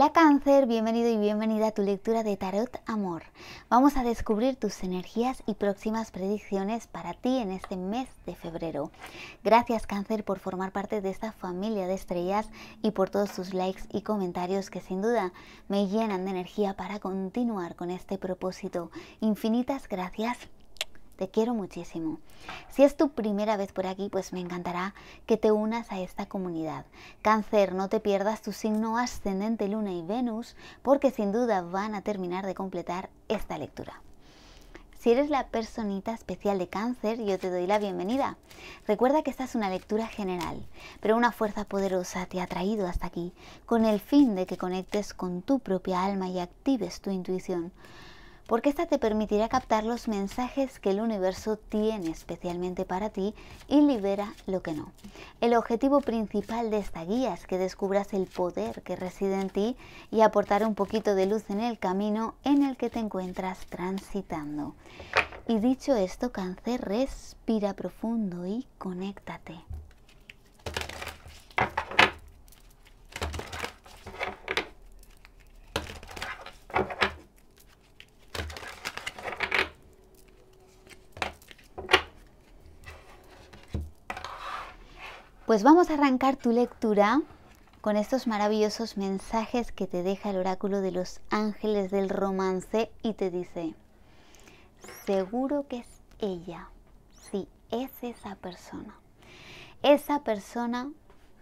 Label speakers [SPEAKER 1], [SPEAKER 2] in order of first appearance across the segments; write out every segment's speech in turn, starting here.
[SPEAKER 1] Hola cáncer, bienvenido y bienvenida a tu lectura de Tarot Amor. Vamos a descubrir tus energías y próximas predicciones para ti en este mes de febrero. Gracias cáncer por formar parte de esta familia de estrellas y por todos tus likes y comentarios que sin duda me llenan de energía para continuar con este propósito. Infinitas gracias te quiero muchísimo. Si es tu primera vez por aquí, pues me encantará que te unas a esta comunidad. Cáncer, no te pierdas tu signo ascendente Luna y Venus, porque sin duda van a terminar de completar esta lectura. Si eres la personita especial de cáncer, yo te doy la bienvenida. Recuerda que esta es una lectura general, pero una fuerza poderosa te ha traído hasta aquí, con el fin de que conectes con tu propia alma y actives tu intuición porque esta te permitirá captar los mensajes que el universo tiene especialmente para ti y libera lo que no. El objetivo principal de esta guía es que descubras el poder que reside en ti y aportar un poquito de luz en el camino en el que te encuentras transitando. Y dicho esto, cáncer, respira profundo y conéctate. Pues vamos a arrancar tu lectura con estos maravillosos mensajes que te deja el oráculo de los ángeles del romance y te dice, seguro que es ella, sí, es esa persona. Esa persona,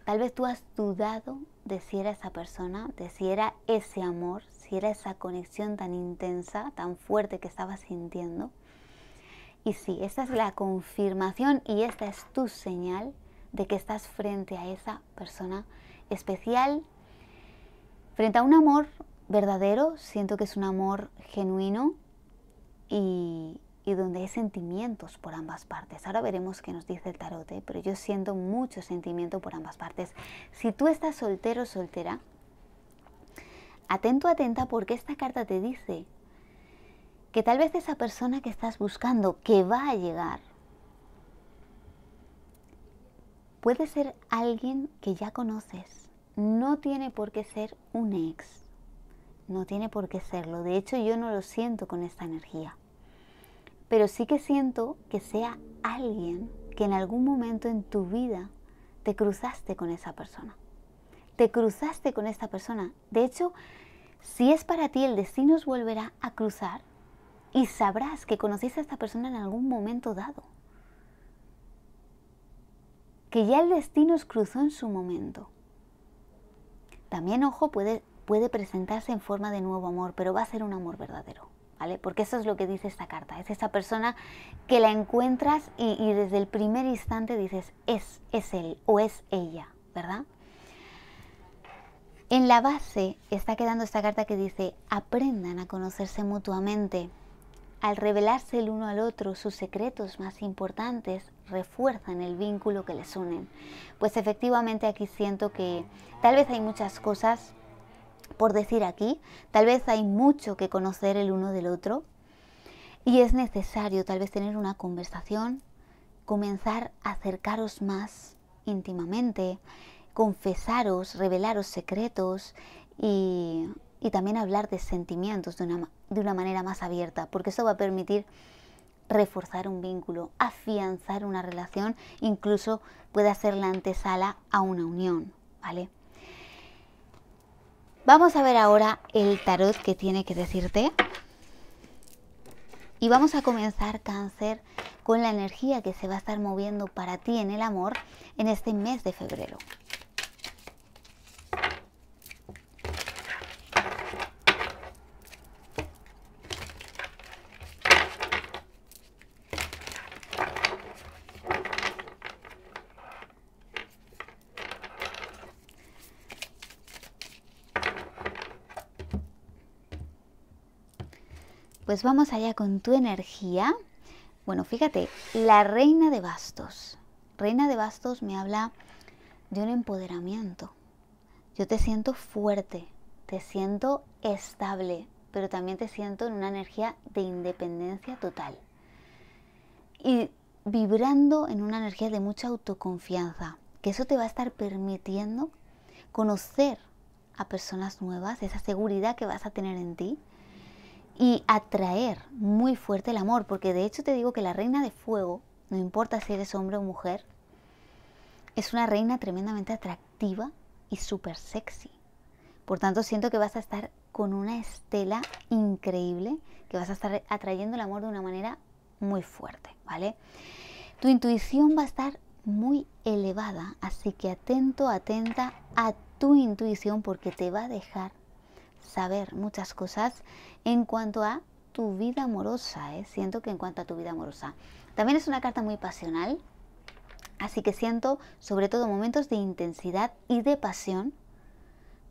[SPEAKER 1] tal vez tú has dudado de si era esa persona, de si era ese amor, si era esa conexión tan intensa, tan fuerte que estabas sintiendo. Y sí, esta es la confirmación y esta es tu señal de que estás frente a esa persona especial, frente a un amor verdadero, siento que es un amor genuino y, donde hay sentimientos por ambas partes. Ahora veremos qué nos dice el tarot, ¿eh? pero yo siento mucho sentimiento por ambas partes. Si tú estás soltero o soltera, atento, atenta, porque esta carta te dice que tal vez esa persona que estás buscando, que va a llegar, Puede ser alguien que ya conoces. No tiene por qué ser un ex. No tiene por qué serlo. De hecho, yo no lo siento con esta energía. Pero sí que siento que sea alguien que en algún momento en tu vida te cruzaste con esa persona. Te cruzaste con esta persona. De hecho, si es para ti, el destino os volverá a cruzar y sabrás que conociste a esta persona en algún momento dado que ya el destino os cruzó en su momento. También, ojo, puede, puede presentarse en forma de nuevo amor, pero va a ser un amor verdadero. ¿Vale? Porque eso es lo que dice esta carta. Es esa persona que la encuentras y, y, desde el primer instante dices, es, es él o es ella, ¿verdad? En la base está quedando esta carta que dice, aprendan a conocerse mutuamente. Al revelarse el uno al otro sus secretos más importantes, refuerzan el vínculo que les unen. Pues efectivamente aquí siento que tal vez hay muchas cosas por decir aquí, tal vez hay mucho que conocer el uno del otro y es necesario tal vez tener una conversación, comenzar a acercaros más íntimamente, confesaros, revelaros secretos y y también hablar de sentimientos de una, manera más abierta, porque eso va a permitir reforzar un vínculo, afianzar una relación, incluso puede ser la antesala a una unión, ¿vale? Vamos a ver ahora el tarot que tiene que decirte. Y vamos a comenzar cáncer con la energía que se va a estar moviendo para ti en el amor en este mes de febrero. Pues vamos allá con tu energía. Bueno, fíjate, la reina de bastos. Reina de bastos me habla de un empoderamiento. Yo te siento fuerte, te siento estable, pero también te siento en una energía de independencia total. Y vibrando en una energía de mucha autoconfianza, que eso te va a estar permitiendo conocer a personas nuevas, esa seguridad que vas a tener en ti, y atraer muy fuerte el amor, porque de hecho te digo que la reina de fuego, no importa si eres hombre o mujer, es una reina tremendamente atractiva y súper sexy. Por tanto, siento que vas a estar con una estela increíble, que vas a estar atrayendo el amor de una manera muy fuerte, ¿vale? Tu intuición va a estar muy elevada, así que atento, atenta a tu intuición porque te va a dejar saber muchas cosas en cuanto a tu vida amorosa. ¿eh? Siento que en cuanto a tu vida amorosa. También es una carta muy pasional, así que siento sobre todo momentos de intensidad y de pasión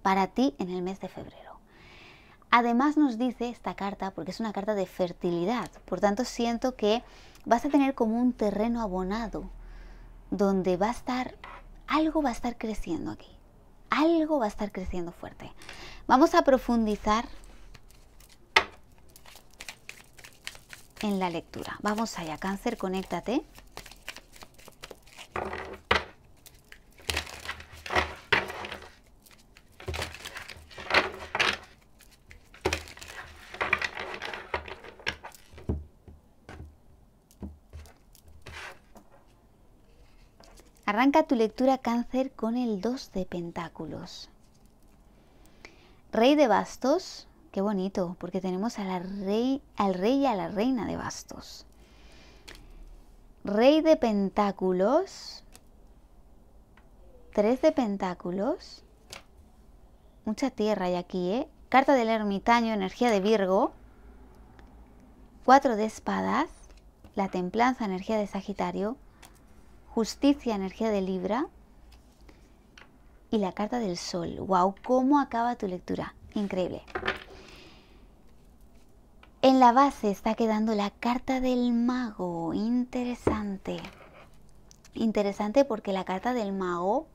[SPEAKER 1] para ti en el mes de febrero. Además nos dice esta carta, porque es una carta de fertilidad, por tanto siento que vas a tener como un terreno abonado, donde va a estar, algo va a estar creciendo aquí algo va a estar creciendo fuerte. Vamos a profundizar en la lectura. Vamos allá, cáncer, conéctate. Arranca tu lectura cáncer con el 2 de pentáculos. Rey de bastos, qué bonito, porque tenemos a la rey, al rey y a la reina de bastos. Rey de pentáculos, 3 de pentáculos, mucha tierra hay aquí, ¿eh? Carta del ermitaño, energía de Virgo, 4 de espadas, la templanza, energía de Sagitario, Justicia, energía de Libra. Y la carta del Sol. ¡Wow! ¿Cómo acaba tu lectura? Increíble. En la base está quedando la carta del mago. Interesante. Interesante porque la carta del mago,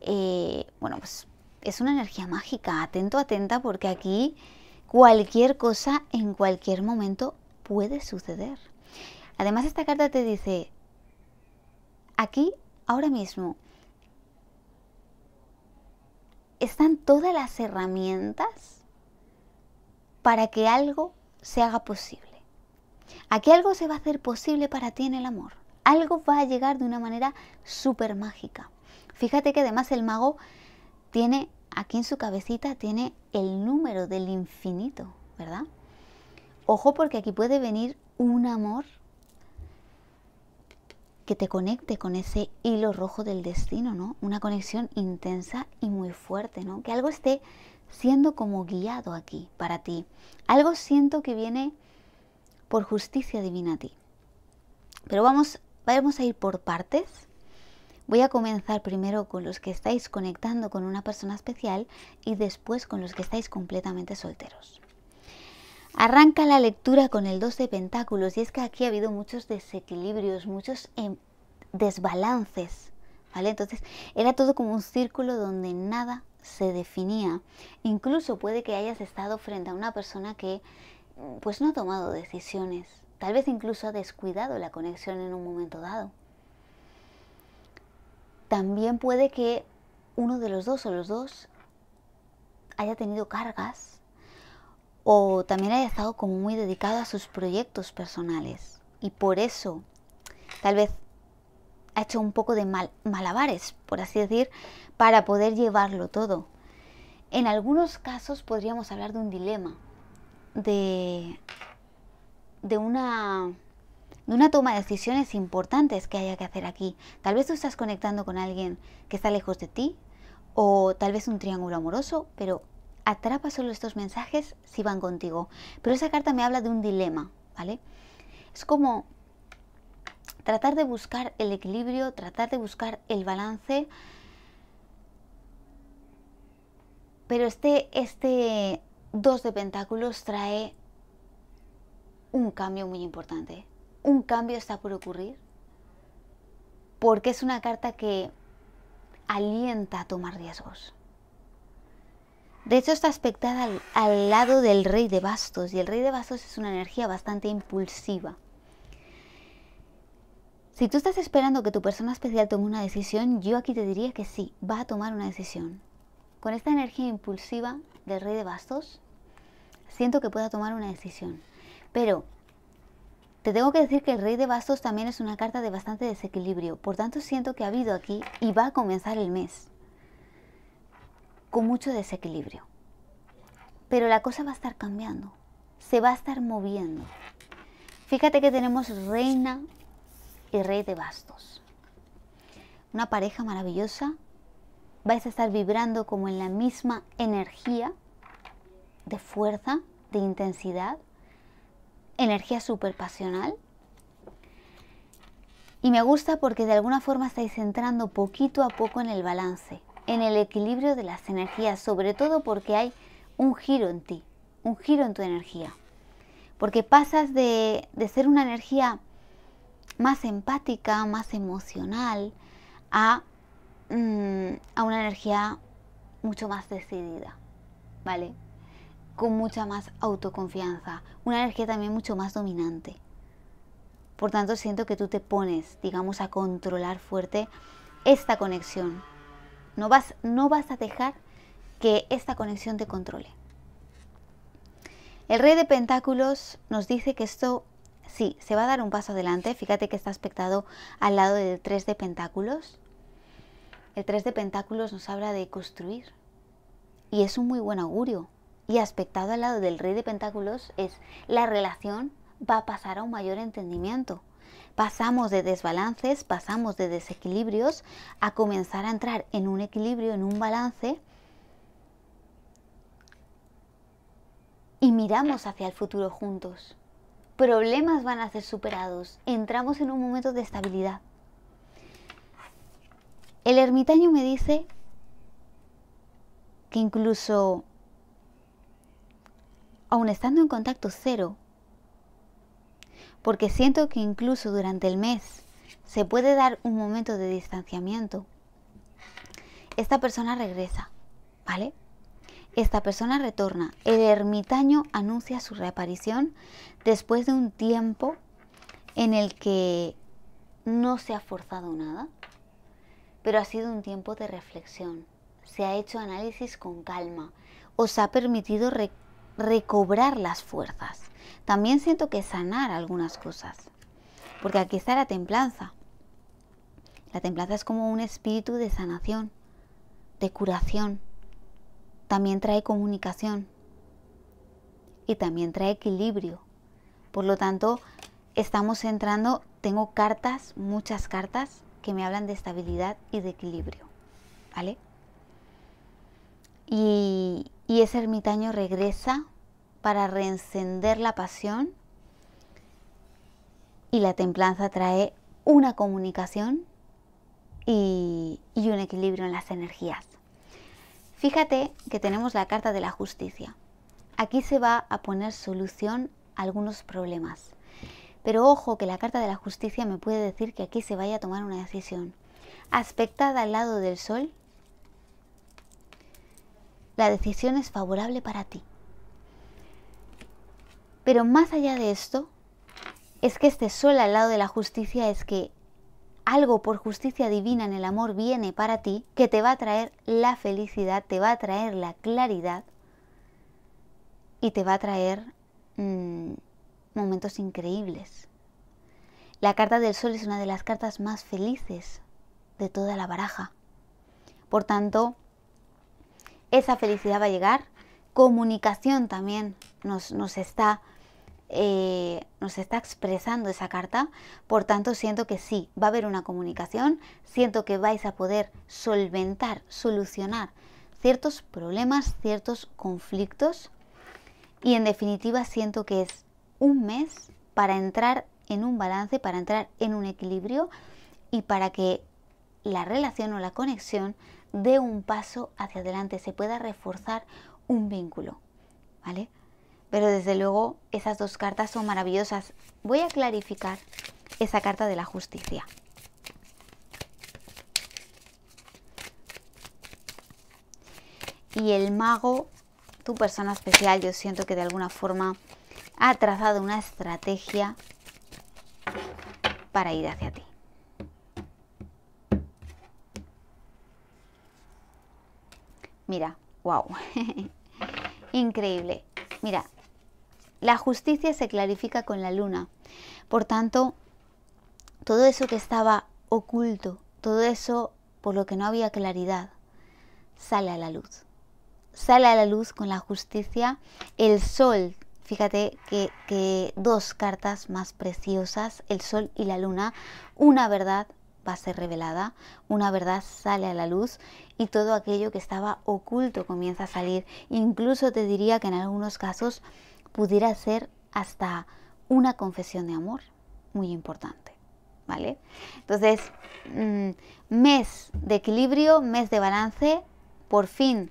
[SPEAKER 1] eh, bueno, pues es una energía mágica. Atento, atenta, porque aquí cualquier cosa en cualquier momento puede suceder. Además, esta carta te dice, aquí, ahora mismo, están todas las herramientas para que algo se haga posible. Aquí algo se va a hacer posible para ti en el amor. Algo va a llegar de una manera súper mágica. Fíjate que además el mago tiene aquí en su cabecita tiene el número del infinito, ¿verdad? Ojo porque aquí puede venir un amor que te conecte con ese hilo rojo del destino, ¿no? Una conexión intensa y muy fuerte, ¿no? Que algo esté siendo como guiado aquí para ti. Algo siento que viene por justicia divina a ti. Pero vamos, vamos a ir por partes. Voy a comenzar primero con los que estáis conectando con una persona especial y después con los que estáis completamente solteros. Arranca la lectura con el 2 de Pentáculos y es que aquí ha habido muchos desequilibrios, muchos em, desbalances, ¿vale? Entonces era todo como un círculo donde nada se definía. Incluso puede que hayas estado frente a una persona que mm, pues no ha tomado decisiones, tal vez incluso ha descuidado la conexión en un momento dado. También puede que uno de los dos o los dos haya tenido cargas o también haya estado como muy dedicado a sus proyectos personales y por eso tal vez ha hecho un poco de mal, malabares, por así decir, para poder llevarlo todo. En algunos casos podríamos hablar de un dilema, de, de una de una toma de decisiones importantes que haya que hacer aquí. Tal vez tú estás conectando con alguien que está lejos de ti, o tal vez un triángulo amoroso, pero Atrapa solo estos mensajes si van contigo. Pero esa carta me habla de un dilema, ¿vale? Es como tratar de buscar el equilibrio, tratar de buscar el balance. Pero este, este dos de Pentáculos trae un cambio muy importante. Un cambio está por ocurrir porque es una carta que alienta a tomar riesgos. De hecho, está aspectada al, lado del rey de bastos, y el rey de bastos es una energía bastante impulsiva. Si tú estás esperando que tu persona especial tome una decisión, yo aquí te diría que sí, va a tomar una decisión. Con esta energía impulsiva del rey de bastos, siento que pueda tomar una decisión. Pero te tengo que decir que el rey de bastos también es una carta de bastante desequilibrio, por tanto siento que ha habido aquí y va a comenzar el mes con mucho desequilibrio. Pero la cosa va a estar cambiando, se va a estar moviendo. Fíjate que tenemos reina y rey de bastos. Una pareja maravillosa. Vais a estar vibrando como en la misma energía de fuerza, de intensidad, energía súper pasional. Y me gusta porque de alguna forma estáis entrando poquito a poco en el balance en el equilibrio de las energías, sobre todo porque hay un giro en ti, un giro en tu energía. Porque pasas de, ser una energía más empática, más emocional, a, mm, a una energía mucho más decidida, ¿vale? Con mucha más autoconfianza, una energía también mucho más dominante. Por tanto, siento que tú te pones, digamos, a controlar fuerte esta conexión no vas, no vas a dejar que esta conexión te controle. El rey de pentáculos nos dice que esto sí, se va a dar un paso adelante. Fíjate que está aspectado al lado del tres de pentáculos. El 3 de pentáculos nos habla de construir. Y es un muy buen augurio. Y aspectado al lado del rey de pentáculos es la relación va a pasar a un mayor entendimiento pasamos de desbalances, pasamos de desequilibrios a comenzar a entrar en un equilibrio, en un balance y miramos hacia el futuro juntos. Problemas van a ser superados, entramos en un momento de estabilidad. El ermitaño me dice que incluso aun estando en contacto cero porque siento que incluso durante el mes se puede dar un momento de distanciamiento. Esta persona regresa, ¿vale? Esta persona retorna. El ermitaño anuncia su reaparición después de un tiempo en el que no se ha forzado nada, pero ha sido un tiempo de reflexión. Se ha hecho análisis con calma. Os ha permitido recobrar las fuerzas. También siento que sanar algunas cosas, porque aquí está la templanza. La templanza es como un espíritu de sanación, de curación. También trae comunicación y también trae equilibrio. Por lo tanto, estamos entrando, tengo cartas, muchas cartas que me hablan de estabilidad y de equilibrio. ¿Vale? Y, y ese ermitaño regresa para reencender la pasión y la templanza trae una comunicación y, un equilibrio en las energías. Fíjate que tenemos la carta de la justicia. Aquí se va a poner solución a algunos problemas. Pero ojo que la carta de la justicia me puede decir que aquí se vaya a tomar una decisión. Aspectada al lado del sol, la decisión es favorable para ti. Pero más allá de esto, es que este sol al lado de la justicia es que algo por justicia divina en el amor viene para ti, que te va a traer la felicidad, te va a traer la claridad y te va a traer mm, momentos increíbles. La carta del sol es una de las cartas más felices de toda la baraja. Por tanto, esa felicidad va a llegar. Comunicación también nos, nos está... Eh, nos está expresando esa carta, por tanto siento que sí, va a haber una comunicación, siento que vais a poder solventar, solucionar ciertos problemas, ciertos conflictos y en definitiva siento que es un mes para entrar en un balance, para entrar en un equilibrio y para que la relación o la conexión de un paso hacia adelante, se pueda reforzar un vínculo, ¿vale? Pero desde luego esas dos cartas son maravillosas. Voy a clarificar esa carta de la justicia. Y el mago, tu persona especial, yo siento que de alguna forma ha trazado una estrategia para ir hacia ti. Mira, wow. Increíble. Mira, la justicia se clarifica con la luna. Por tanto, todo eso que estaba oculto, todo eso por lo que no había claridad, sale a la luz. Sale a la luz con la justicia el sol. Fíjate que, que dos cartas más preciosas, el sol y la luna, una verdad va a ser revelada, una verdad sale a la luz y todo aquello que estaba oculto comienza a salir. Incluso te diría que en algunos casos pudiera ser hasta una confesión de amor muy importante. ¿Vale? Entonces, mm, mes de equilibrio, mes de balance, por fin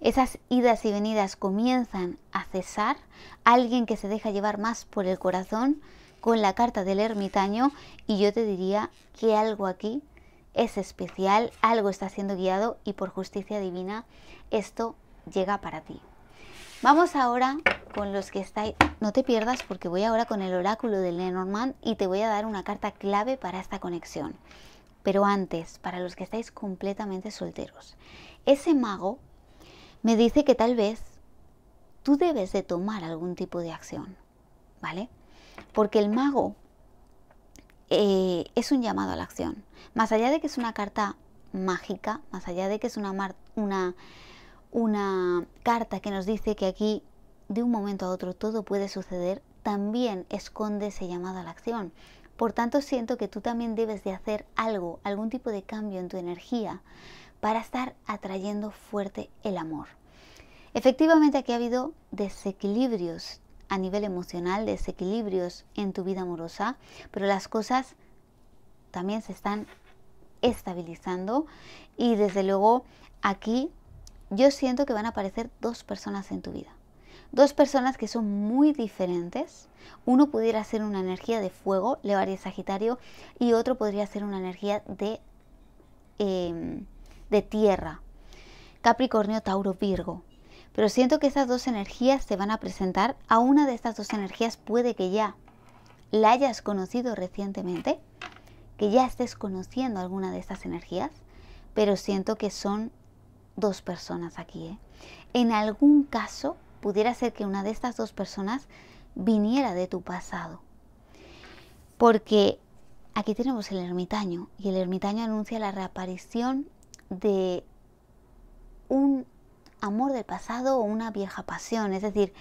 [SPEAKER 1] esas idas y venidas comienzan a cesar, alguien que se deja llevar más por el corazón con la carta del ermitaño y yo te diría que algo aquí es especial, algo está siendo guiado y por justicia divina esto llega para ti. Vamos ahora con los que estáis... No te pierdas porque voy ahora con el oráculo de Lenormand y te voy a dar una carta clave para esta conexión. Pero antes, para los que estáis completamente solteros, ese mago me dice que tal vez tú debes de tomar algún tipo de acción, ¿vale? Porque el mago eh, es un llamado a la acción. Más allá de que es una carta mágica, más allá de que es una, una carta que nos dice que aquí de un momento a otro todo puede suceder, también esconde ese llamado a la acción. Por tanto, siento que tú también debes de hacer algo, algún tipo de cambio en tu energía para estar atrayendo fuerte el amor. Efectivamente, aquí ha habido desequilibrios a nivel emocional, desequilibrios en tu vida amorosa, pero las cosas también se están estabilizando y desde luego aquí yo siento que van a aparecer dos personas en tu vida. Dos personas que son muy diferentes. Uno pudiera ser una energía de fuego, le y Sagitario, y otro podría ser una energía de, em, de tierra, Capricornio, Tauro, Virgo. Pero siento que esas dos energías se van a presentar. A una de estas dos energías puede que ya la hayas conocido recientemente, que ya estés conociendo alguna de estas energías, pero siento que son dos personas aquí. ¿eh? En algún caso pudiera ser que una de estas dos personas viniera de tu pasado. Porque aquí tenemos el ermitaño y el ermitaño anuncia la reaparición de un amor del pasado o una vieja pasión. Es decir,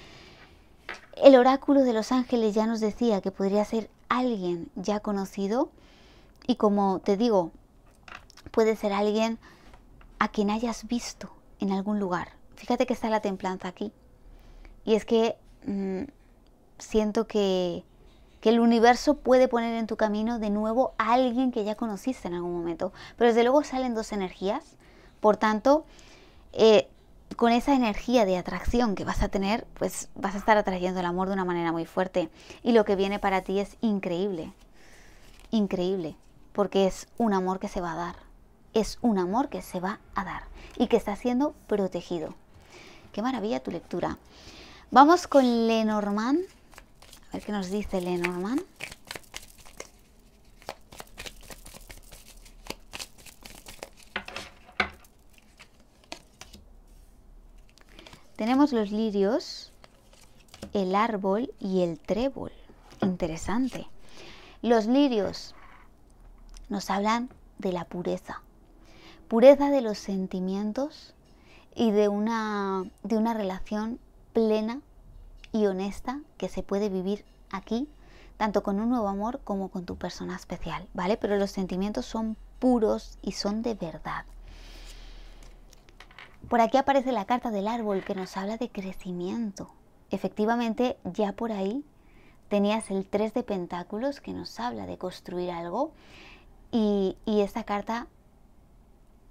[SPEAKER 1] el oráculo de los ángeles ya nos decía que podría ser alguien ya conocido y como te digo, puede ser alguien a quien hayas visto en algún lugar. Fíjate que está la templanza aquí. Y es que mm, siento que, que el universo puede poner en tu camino de nuevo a alguien que ya conociste en algún momento. Pero desde luego salen dos energías. Por tanto, eh, con esa energía de atracción que vas a tener, pues vas a estar atrayendo el amor de una manera muy fuerte. Y lo que viene para ti es increíble, increíble, porque es un amor que se va a dar, es un amor que se va a dar y que está siendo protegido. Qué maravilla tu lectura. Vamos con Lenormand, a ver qué nos dice Lenormand. Tenemos los lirios, el árbol y el trébol. Interesante. Los lirios nos hablan de la pureza, pureza de los sentimientos y de una, de una relación plena y honesta que se puede vivir aquí, tanto con un nuevo amor como con tu persona especial, ¿vale? Pero los sentimientos son puros y son de verdad. Por aquí aparece la carta del árbol que nos habla de crecimiento. Efectivamente, ya por ahí tenías el 3 de pentáculos que nos habla de construir algo y, esta carta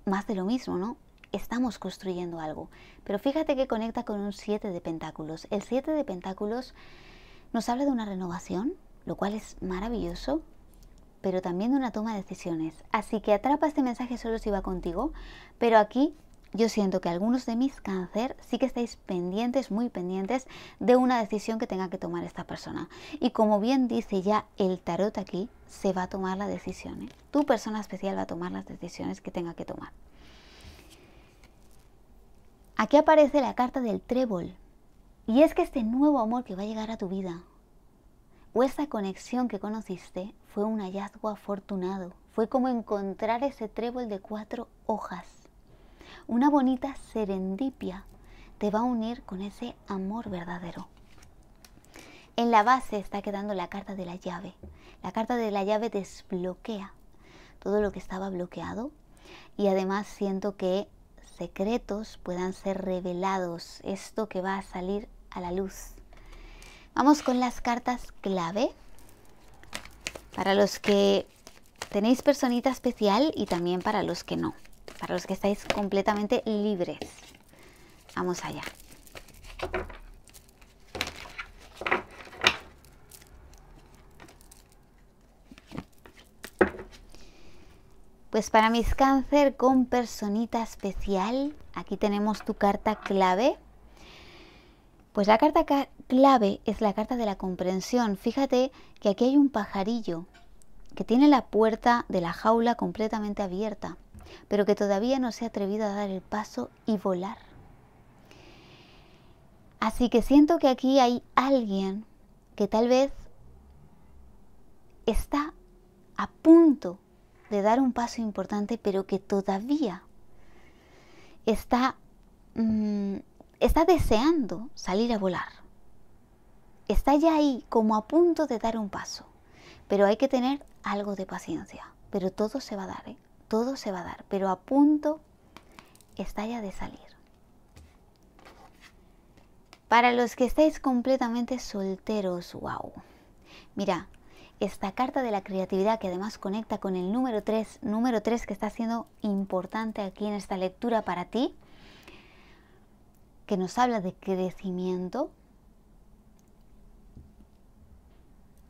[SPEAKER 1] más de lo mismo, ¿no? Estamos construyendo algo. Pero fíjate que conecta con un 7 de pentáculos. El 7 de pentáculos nos habla de una renovación, lo cual es maravilloso, pero también de una toma de decisiones. Así que atrapa este mensaje solo si va contigo, pero aquí yo siento que algunos de mis cáncer sí que estáis pendientes, muy pendientes de una decisión que tenga que tomar esta persona. Y como bien dice ya el tarot aquí, se va a tomar la decisión. Tu persona especial va a tomar las decisiones que tenga que tomar. Aquí aparece la carta del trébol. Y es que este nuevo amor que va a llegar a tu vida, o esta conexión que conociste, fue un hallazgo afortunado. Fue como encontrar ese trébol de cuatro hojas una bonita serendipia te va a unir con ese amor verdadero. En la base está quedando la carta de la llave. La carta de la llave desbloquea todo lo que estaba bloqueado y además siento que secretos puedan ser revelados, esto que va a salir a la luz. Vamos con las cartas clave. Para los que tenéis personita especial y también para los que no los que estáis completamente libres. Vamos allá. Pues para mis cáncer con personita especial, aquí tenemos tu carta clave. Pues la carta clave es la carta de la comprensión. Fíjate que aquí hay un pajarillo que tiene la puerta de la jaula completamente abierta pero que todavía no se ha atrevido a dar el paso y volar. Así que siento que aquí hay alguien que tal vez está a punto de dar un paso importante, pero que todavía está, mm, está deseando salir a volar. Está ya ahí como a punto de dar un paso, pero hay que tener algo de paciencia, pero todo se va a dar. ¿eh? todo se va a dar, pero a punto está ya de salir. Para los que estáis completamente solteros, wow. Mira, esta carta de la creatividad que además conecta con el número 3, número 3 que está siendo importante aquí en esta lectura para ti, que nos habla de crecimiento,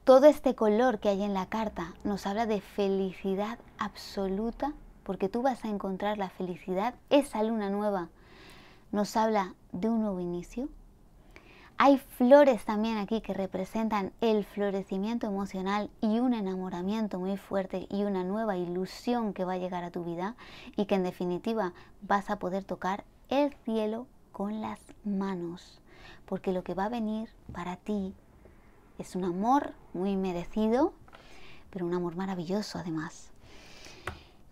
[SPEAKER 1] Todo este color que hay en la carta nos habla de felicidad absoluta, porque tú vas a encontrar la felicidad, esa luna nueva nos habla de un nuevo inicio. Hay flores también aquí que representan el florecimiento emocional y un enamoramiento muy fuerte y una nueva ilusión que va a llegar a tu vida y que en definitiva vas a poder tocar el cielo con las manos, porque lo que va a venir para ti es un amor muy merecido, pero un amor maravilloso además.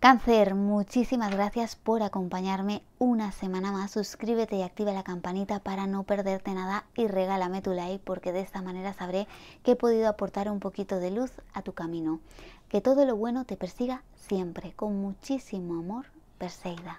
[SPEAKER 1] Cáncer, muchísimas gracias por acompañarme una semana más. Suscríbete y activa la campanita para no perderte nada y regálame tu like porque de esta manera sabré que he podido aportar un poquito de luz a tu camino. Que todo lo bueno te persiga siempre, con muchísimo amor, Perseida.